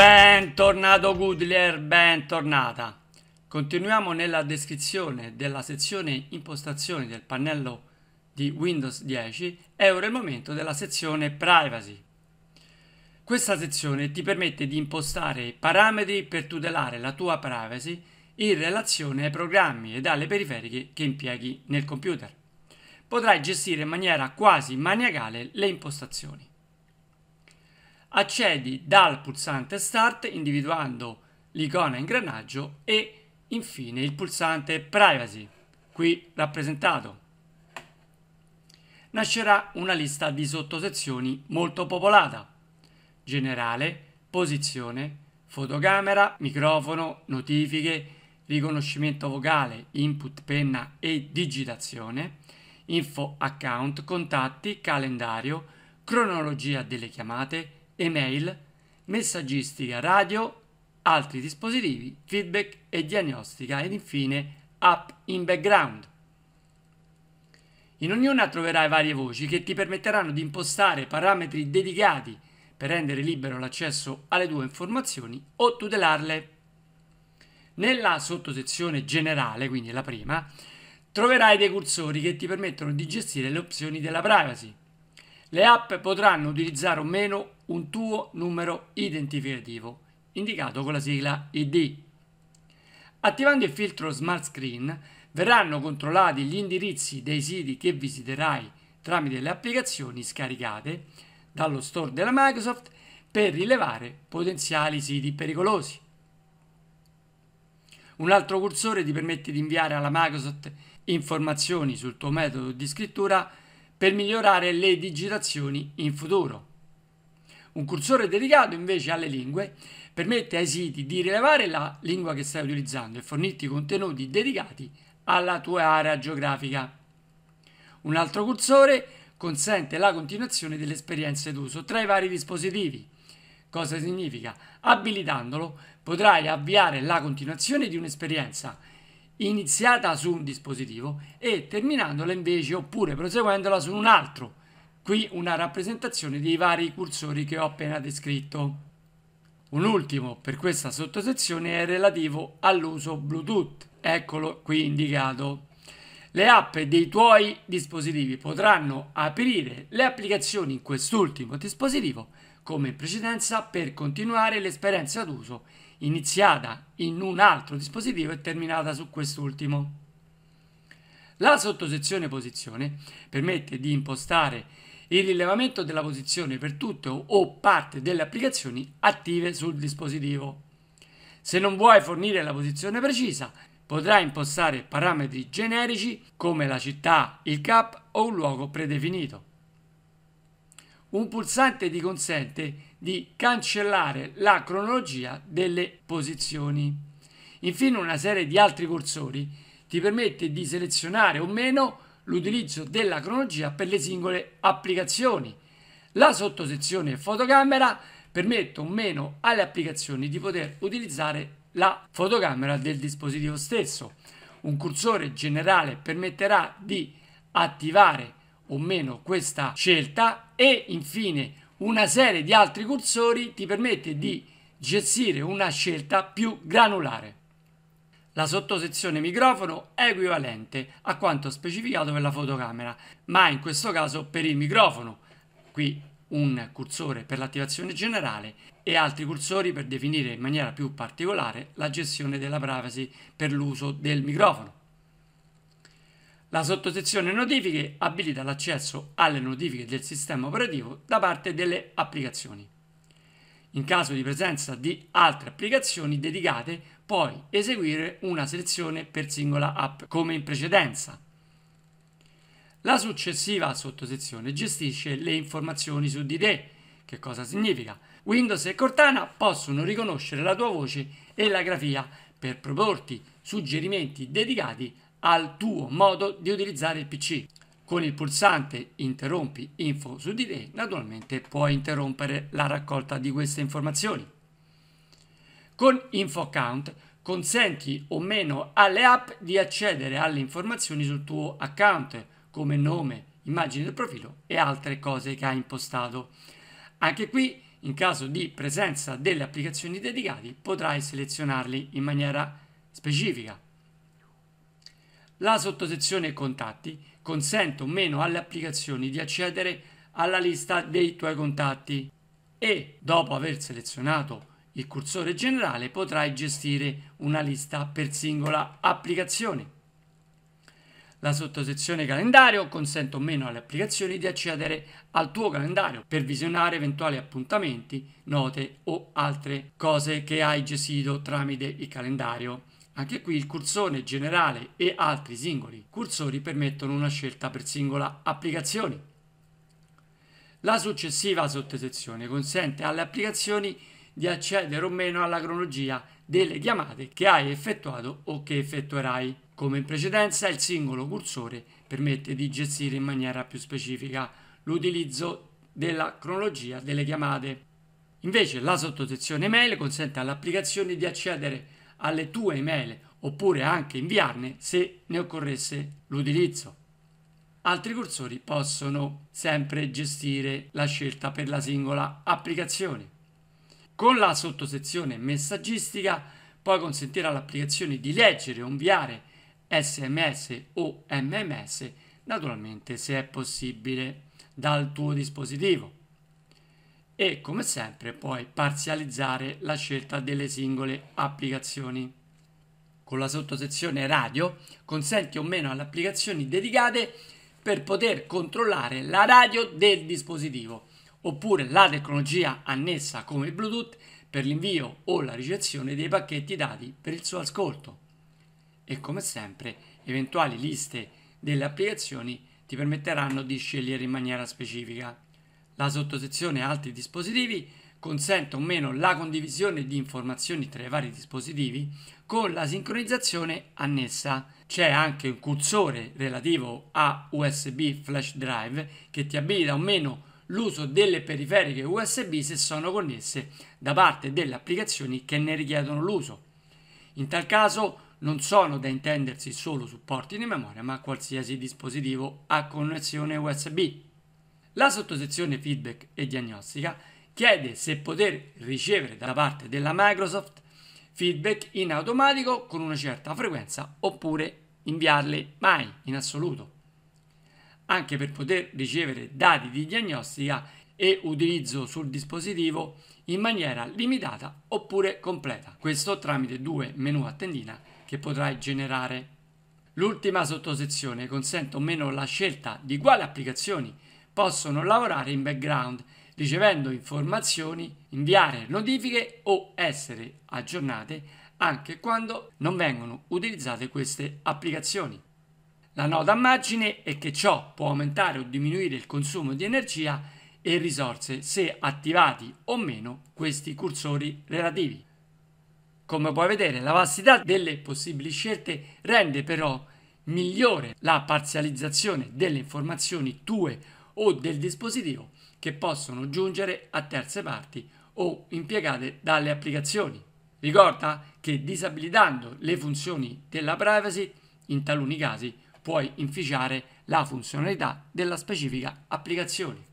Bentornato Goodler, bentornata. Continuiamo nella descrizione della sezione impostazioni del pannello di Windows 10 è ora il momento della sezione privacy. Questa sezione ti permette di impostare parametri per tutelare la tua privacy in relazione ai programmi ed alle periferiche che impieghi nel computer. Potrai gestire in maniera quasi maniacale le impostazioni accedi dal pulsante Start individuando l'icona ingranaggio e infine il pulsante Privacy, qui rappresentato. Nascerà una lista di sottosezioni molto popolata. Generale, posizione, fotocamera, microfono, notifiche, riconoscimento vocale, input penna e digitazione, info account, contatti, calendario, cronologia delle chiamate, email, messaggistica radio, altri dispositivi, feedback e diagnostica ed infine app in background. In ognuna troverai varie voci che ti permetteranno di impostare parametri dedicati per rendere libero l'accesso alle tue informazioni o tutelarle. Nella sottosezione generale, quindi la prima, troverai dei cursori che ti permettono di gestire le opzioni della privacy, le app potranno utilizzare o meno un tuo numero identificativo, indicato con la sigla ID. Attivando il filtro Smart Screen verranno controllati gli indirizzi dei siti che visiterai tramite le applicazioni scaricate dallo store della Microsoft per rilevare potenziali siti pericolosi. Un altro cursore ti permette di inviare alla Microsoft informazioni sul tuo metodo di scrittura per migliorare le digitazioni in futuro. Un cursore dedicato invece alle lingue permette ai siti di rilevare la lingua che stai utilizzando e fornirti contenuti dedicati alla tua area geografica. Un altro cursore consente la continuazione delle esperienze d'uso tra i vari dispositivi. Cosa significa? Abilitandolo potrai avviare la continuazione di un'esperienza iniziata su un dispositivo e terminandola invece oppure proseguendola su un altro. Qui una rappresentazione dei vari cursori che ho appena descritto. Un ultimo per questa sottosezione è relativo all'uso Bluetooth, eccolo qui indicato. Le app dei tuoi dispositivi potranno aprire le applicazioni in quest'ultimo dispositivo come in precedenza per continuare l'esperienza d'uso iniziata in un altro dispositivo e terminata su quest'ultimo. La sottosezione posizione permette di impostare il rilevamento della posizione per tutte o parte delle applicazioni attive sul dispositivo. Se non vuoi fornire la posizione precisa, potrai impostare parametri generici come la città, il cap o un luogo predefinito un pulsante ti consente di cancellare la cronologia delle posizioni. Infine una serie di altri cursori ti permette di selezionare o meno l'utilizzo della cronologia per le singole applicazioni. La sottosezione fotocamera permette o meno alle applicazioni di poter utilizzare la fotocamera del dispositivo stesso. Un cursore generale permetterà di attivare o meno questa scelta e infine una serie di altri cursori ti permette di gestire una scelta più granulare. La sottosezione microfono è equivalente a quanto specificato per la fotocamera, ma in questo caso per il microfono. Qui un cursore per l'attivazione generale e altri cursori per definire in maniera più particolare la gestione della privacy per l'uso del microfono. La sottosezione notifiche abilita l'accesso alle notifiche del sistema operativo da parte delle applicazioni. In caso di presenza di altre applicazioni dedicate, puoi eseguire una selezione per singola app come in precedenza. La successiva sottosezione gestisce le informazioni su di te. Che cosa significa? Windows e Cortana possono riconoscere la tua voce e la grafia per proporti suggerimenti dedicati al tuo modo di utilizzare il PC. Con il pulsante interrompi info su di te naturalmente puoi interrompere la raccolta di queste informazioni. Con info account consenti o meno alle app di accedere alle informazioni sul tuo account come nome, immagine del profilo e altre cose che hai impostato. Anche qui in caso di presenza delle applicazioni dedicate potrai selezionarli in maniera specifica. La sottosezione contatti consente o meno alle applicazioni di accedere alla lista dei tuoi contatti e dopo aver selezionato il cursore generale potrai gestire una lista per singola applicazione. La sottosezione calendario consente o meno alle applicazioni di accedere al tuo calendario per visionare eventuali appuntamenti, note o altre cose che hai gestito tramite il calendario anche qui il cursore generale e altri singoli cursori permettono una scelta per singola applicazione. La successiva sottosezione consente alle applicazioni di accedere o meno alla cronologia delle chiamate che hai effettuato o che effettuerai. Come in precedenza, il singolo cursore permette di gestire in maniera più specifica l'utilizzo della cronologia delle chiamate. Invece la sottosezione mail consente alle applicazioni di accedere alle tue email oppure anche inviarne se ne occorresse l'utilizzo. Altri cursori possono sempre gestire la scelta per la singola applicazione. Con la sottosezione messaggistica puoi consentire all'applicazione di leggere o inviare sms o mms naturalmente se è possibile dal tuo dispositivo e come sempre puoi parzializzare la scelta delle singole applicazioni. Con la sottosezione radio consenti o meno alle applicazioni dedicate per poter controllare la radio del dispositivo oppure la tecnologia annessa come Bluetooth per l'invio o la ricezione dei pacchetti dati per il suo ascolto. E come sempre, eventuali liste delle applicazioni ti permetteranno di scegliere in maniera specifica. La sottosezione altri dispositivi consente o meno la condivisione di informazioni tra i vari dispositivi con la sincronizzazione annessa. C'è anche un cursore relativo a USB flash drive che ti abilita o meno l'uso delle periferiche USB se sono connesse da parte delle applicazioni che ne richiedono l'uso. In tal caso non sono da intendersi solo supporti di memoria ma qualsiasi dispositivo a connessione USB. La sottosezione feedback e diagnostica chiede se poter ricevere da parte della Microsoft feedback in automatico con una certa frequenza oppure inviarle mai in assoluto. Anche per poter ricevere dati di diagnostica e utilizzo sul dispositivo in maniera limitata oppure completa. Questo tramite due menu a tendina che potrai generare. L'ultima sottosezione consente o meno la scelta di quali applicazioni possono lavorare in background ricevendo informazioni, inviare notifiche o essere aggiornate anche quando non vengono utilizzate queste applicazioni. La nota a margine è che ciò può aumentare o diminuire il consumo di energia e risorse se attivati o meno questi cursori relativi. Come puoi vedere la vastità delle possibili scelte rende però migliore la parzializzazione delle informazioni tue o del dispositivo che possono giungere a terze parti o impiegate dalle applicazioni. Ricorda che disabilitando le funzioni della privacy, in taluni casi puoi inficiare la funzionalità della specifica applicazione.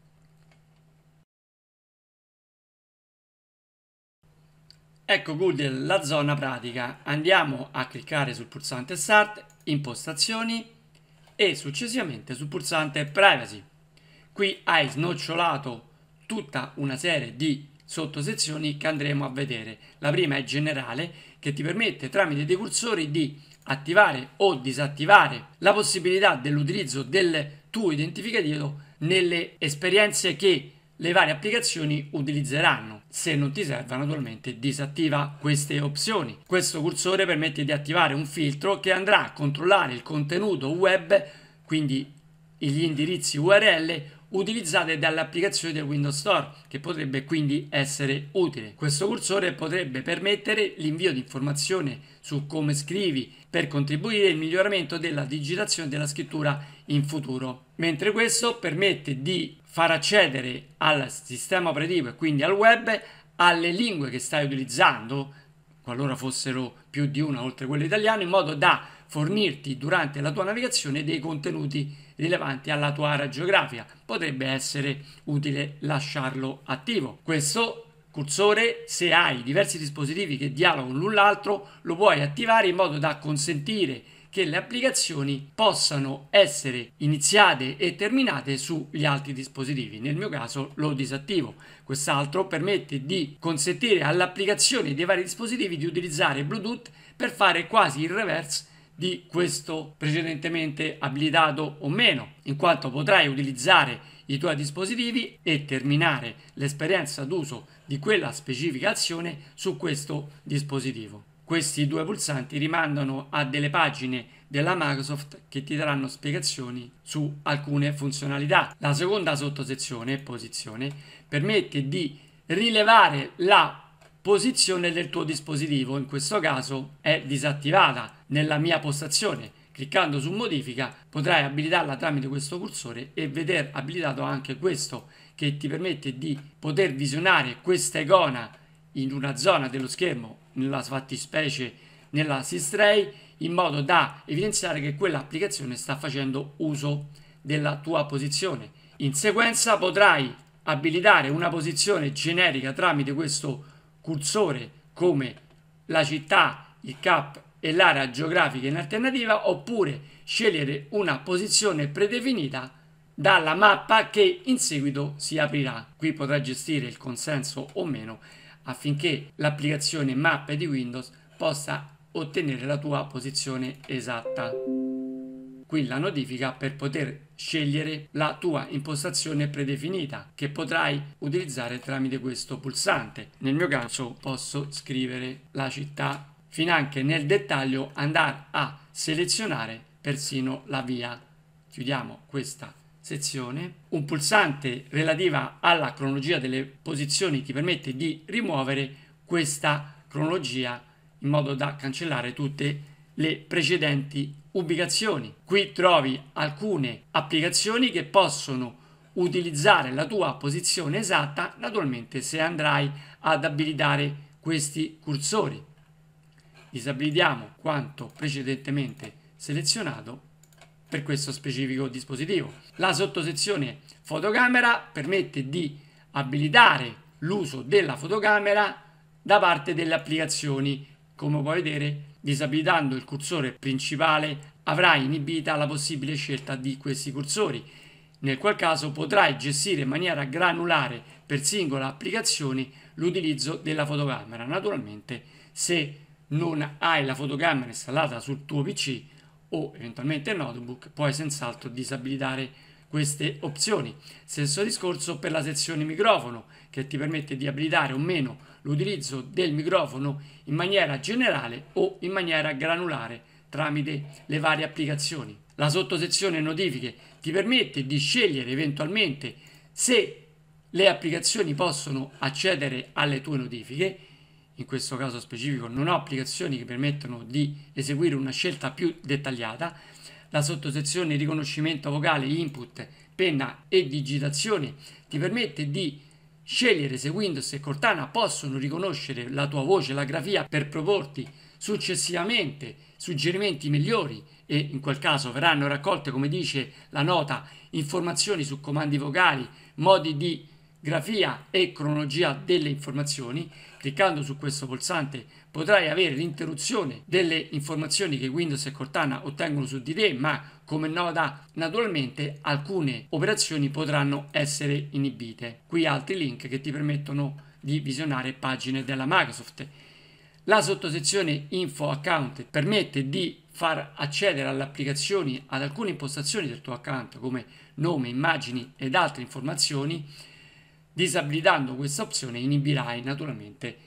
Ecco Google la zona pratica. Andiamo a cliccare sul pulsante Start, Impostazioni e successivamente sul pulsante Privacy. Qui hai snocciolato tutta una serie di sottosezioni che andremo a vedere. La prima è generale che ti permette tramite dei cursori di attivare o disattivare la possibilità dell'utilizzo del tuo identificativo nelle esperienze che le varie applicazioni utilizzeranno. Se non ti serve, naturalmente disattiva queste opzioni. Questo cursore permette di attivare un filtro che andrà a controllare il contenuto web, quindi gli indirizzi URL utilizzate dalle applicazioni del Windows Store, che potrebbe quindi essere utile. Questo cursore potrebbe permettere l'invio di informazioni su come scrivi per contribuire al miglioramento della digitazione della scrittura in futuro. Mentre questo permette di far accedere al sistema operativo e quindi al web alle lingue che stai utilizzando, qualora fossero più di una oltre quella italiana, in modo da fornirti durante la tua navigazione dei contenuti rilevanti alla tua area geografica. Potrebbe essere utile lasciarlo attivo. Questo cursore, se hai diversi dispositivi che dialogano l'un l'altro, lo puoi attivare in modo da consentire che le applicazioni possano essere iniziate e terminate sugli altri dispositivi. Nel mio caso lo disattivo. Quest'altro permette di consentire all'applicazione dei vari dispositivi di utilizzare Bluetooth per fare quasi il reverse di questo precedentemente abilitato o meno, in quanto potrai utilizzare i tuoi dispositivi e terminare l'esperienza d'uso di quella specifica azione su questo dispositivo. Questi due pulsanti rimandano a delle pagine della Microsoft che ti daranno spiegazioni su alcune funzionalità. La seconda sottosezione, posizione, permette di rilevare la posizione del tuo dispositivo, in questo caso è disattivata nella mia postazione. Cliccando su modifica potrai abilitarla tramite questo cursore e vedere abilitato anche questo che ti permette di poter visionare questa icona in una zona dello schermo, nella fattispecie nella Sistray, in modo da evidenziare che quell'applicazione sta facendo uso della tua posizione. In sequenza potrai abilitare una posizione generica tramite questo cursore come la città, il cap e l'area geografica in alternativa oppure scegliere una posizione predefinita dalla mappa che in seguito si aprirà. Qui potrà gestire il consenso o meno affinché l'applicazione mappe di Windows possa ottenere la tua posizione esatta qui la notifica per poter scegliere la tua impostazione predefinita che potrai utilizzare tramite questo pulsante. Nel mio caso posso scrivere la città, anche nel dettaglio andare a selezionare persino la via. Chiudiamo questa sezione. Un pulsante relativa alla cronologia delle posizioni ti permette di rimuovere questa cronologia in modo da cancellare tutte le le precedenti ubicazioni. Qui trovi alcune applicazioni che possono utilizzare la tua posizione esatta naturalmente se andrai ad abilitare questi cursori. Disabilitiamo quanto precedentemente selezionato per questo specifico dispositivo. La sottosezione fotocamera permette di abilitare l'uso della fotocamera da parte delle applicazioni. Come puoi vedere Disabilitando il cursore principale avrai inibita la possibile scelta di questi cursori, nel qual caso potrai gestire in maniera granulare per singola applicazione l'utilizzo della fotocamera. Naturalmente se non hai la fotocamera installata sul tuo PC o eventualmente il notebook, puoi senz'altro disabilitare queste opzioni. Stesso discorso per la sezione microfono che ti permette di abilitare o meno l'utilizzo del microfono in maniera generale o in maniera granulare tramite le varie applicazioni. La sottosezione notifiche ti permette di scegliere eventualmente se le applicazioni possono accedere alle tue notifiche in questo caso specifico non ho applicazioni che permettono di eseguire una scelta più dettagliata, la sottosezione riconoscimento vocale, input, penna e digitazione ti permette di Scegliere se Windows e Cortana possono riconoscere la tua voce, la grafia per proporti successivamente suggerimenti migliori e in quel caso verranno raccolte, come dice la nota, informazioni su comandi vocali, modi di grafia e cronologia delle informazioni Cliccando su questo pulsante potrai avere l'interruzione delle informazioni che Windows e Cortana ottengono su di te, ma come nota naturalmente alcune operazioni potranno essere inibite. Qui altri link che ti permettono di visionare pagine della Microsoft. La sottosezione Info Account permette di far accedere alle applicazioni ad alcune impostazioni del tuo account come nome, immagini ed altre informazioni Disabilitando questa opzione inibirai naturalmente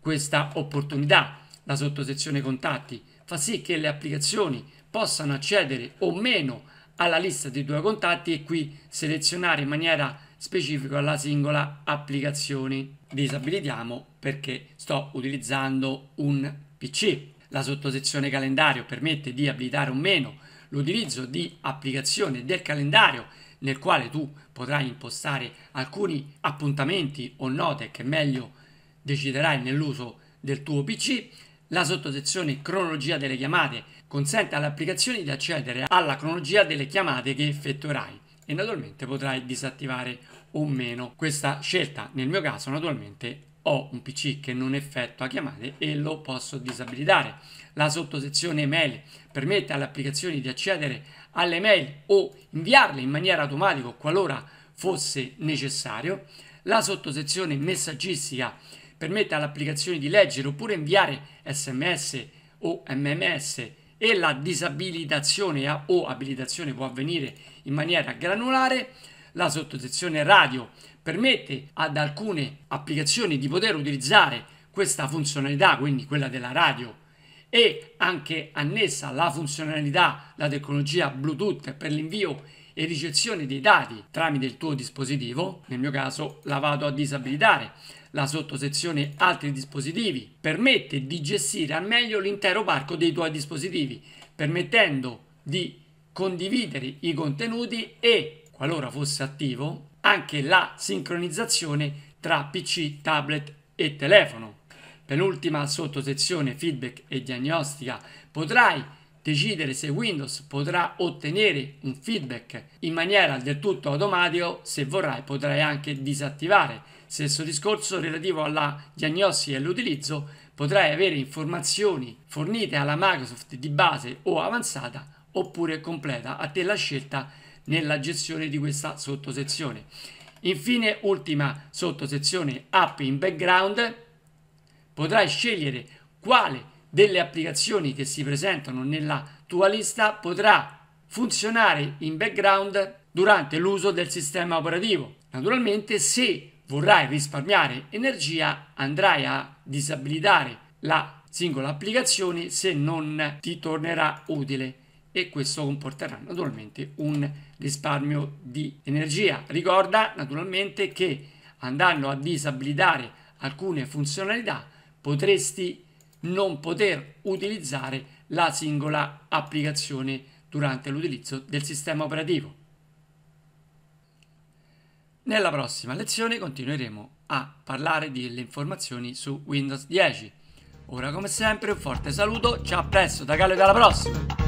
questa opportunità. La sottosezione contatti fa sì che le applicazioni possano accedere o meno alla lista dei tuoi contatti e qui selezionare in maniera specifica la singola applicazione. Disabilitiamo perché sto utilizzando un PC. La sottosezione calendario permette di abilitare o meno l'utilizzo di applicazioni del calendario nel quale tu potrai impostare alcuni appuntamenti o note che meglio deciderai nell'uso del tuo PC. La sottosezione cronologia delle chiamate consente all'applicazione di accedere alla cronologia delle chiamate che effettuerai e naturalmente potrai disattivare o meno questa scelta. Nel mio caso naturalmente ho un PC che non effettua chiamate e lo posso disabilitare. La sottosezione mail permette alle applicazioni di accedere alle mail o inviarle in maniera automatica qualora fosse necessario. La sottosezione messaggistica permette all'applicazione di leggere oppure inviare sms o mms e la disabilitazione o abilitazione può avvenire in maniera granulare. La sottosezione radio permette ad alcune applicazioni di poter utilizzare questa funzionalità, quindi quella della radio e anche annessa la funzionalità, la tecnologia Bluetooth per l'invio e ricezione dei dati tramite il tuo dispositivo, nel mio caso la vado a disabilitare, la sottosezione altri dispositivi, permette di gestire al meglio l'intero parco dei tuoi dispositivi, permettendo di condividere i contenuti e, qualora fosse attivo, anche la sincronizzazione tra PC, tablet e telefono penultima sottosezione feedback e diagnostica, potrai decidere se Windows potrà ottenere un feedback in maniera del tutto automatica, se vorrai potrai anche disattivare. Stesso discorso relativo alla diagnostica e all'utilizzo, potrai avere informazioni fornite alla Microsoft di base o avanzata oppure completa, a te la scelta nella gestione di questa sottosezione. Infine, ultima sottosezione app in background, potrai scegliere quale delle applicazioni che si presentano nella tua lista potrà funzionare in background durante l'uso del sistema operativo. Naturalmente se vorrai risparmiare energia andrai a disabilitare la singola applicazione se non ti tornerà utile e questo comporterà naturalmente un risparmio di energia. Ricorda naturalmente che andando a disabilitare alcune funzionalità potresti non poter utilizzare la singola applicazione durante l'utilizzo del sistema operativo. Nella prossima lezione continueremo a parlare delle informazioni su Windows 10. Ora come sempre un forte saluto, ciao a presto da Gallo e alla prossima!